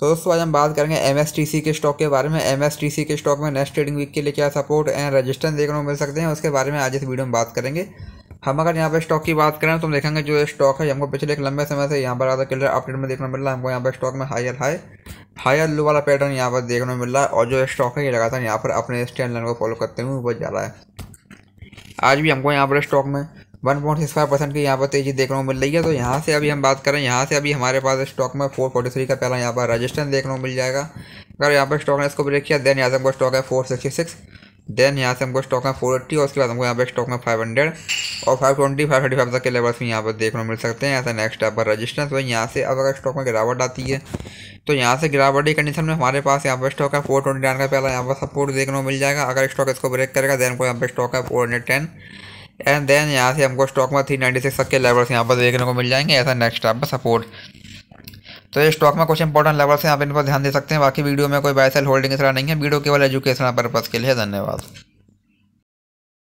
तो दोस्तों आज हम बात करेंगे एम के स्टॉक के बारे में एम के स्टॉक में नेक्स्ट ट्रेडिंग वीक के लिए क्या सपोर्ट एंड रजिस्टेंस देखने को मिल सकते हैं उसके बारे में आज इस वीडियो में बात करेंगे हम अगर यहाँ पर स्टॉक की बात करें तो हम देखेंगे जो स्टॉक है हमको पिछले एक लंबे समय से यहाँ पर ज़्यादा क्लियर अपडेट में देखने मिल रहा है हमको यहाँ पर स्टॉक में हायर हाई हायर लो वाला पैटर्न यहाँ पर देखने को मिल रहा है और जो स्टॉक है ये लगातार यहाँ पर अपने स्टैंड लाइन को फॉलो करते हुए ऊपर जा रहा है आज भी हमको यहाँ पर स्टॉक में one point six five percent की यहाँ पर तेजी देखने को मिल रही है तो यहाँ से अभी हम बात करें यहाँ से अभी हमारे पास स्टॉक में फोर फोर्टी थ्री का पहला यहाँ पर रजिस्टेंस देखने को मिल जाएगा अगर यहाँ पर स्टॉक ने इसको ब्रेक किया देन यहाँ से हमको स्टॉक है फोर सिक्सटी सिक्स देन यहाँ से हमको स्टॉक है फोर एट्टी और उसके बाद हमको यहाँ पर स्टॉक में फाइव हंड्रेड और five twenty five thirty five तक के लेवल्स भी यहाँ पर देखने को मिल सकते हैं ऐसा नेक्स्ट यहाँ पर रजिस्टेंस वही तो यहाँ से अब अगर स्टॉक में गिरावट आती है तो यहाँ से गिरावटी कंडीशन में हमारे पास यहाँ पर स्टॉक है फोर ट्वेंटी नाइन का पहला यहाँ पर सपोर्ट देखने को मिल जाएगा अगर स्टॉक इसको ब्रेक करेगा देन को यहाँ पर स्टॉक है four hundred ten and then यहाँ से हमको स्टॉक में थ्री नाइन्टी सिक्स तक के लेवल्स यहाँ पर देखने को मिल जाएंगे ऐसा नेक्स्ट आप सपोर्ट तो ये स्टॉक में कुछ इंपॉर्टेंट लेवल्स हैं आप इन पर ध्यान दे सकते हैं बाकी वीडियो में कोई बाय सेल होल्डिंग इस तरह नहीं है वीडियो केवल एजुकेशनल पर्पज़ के लिए धन्यवाद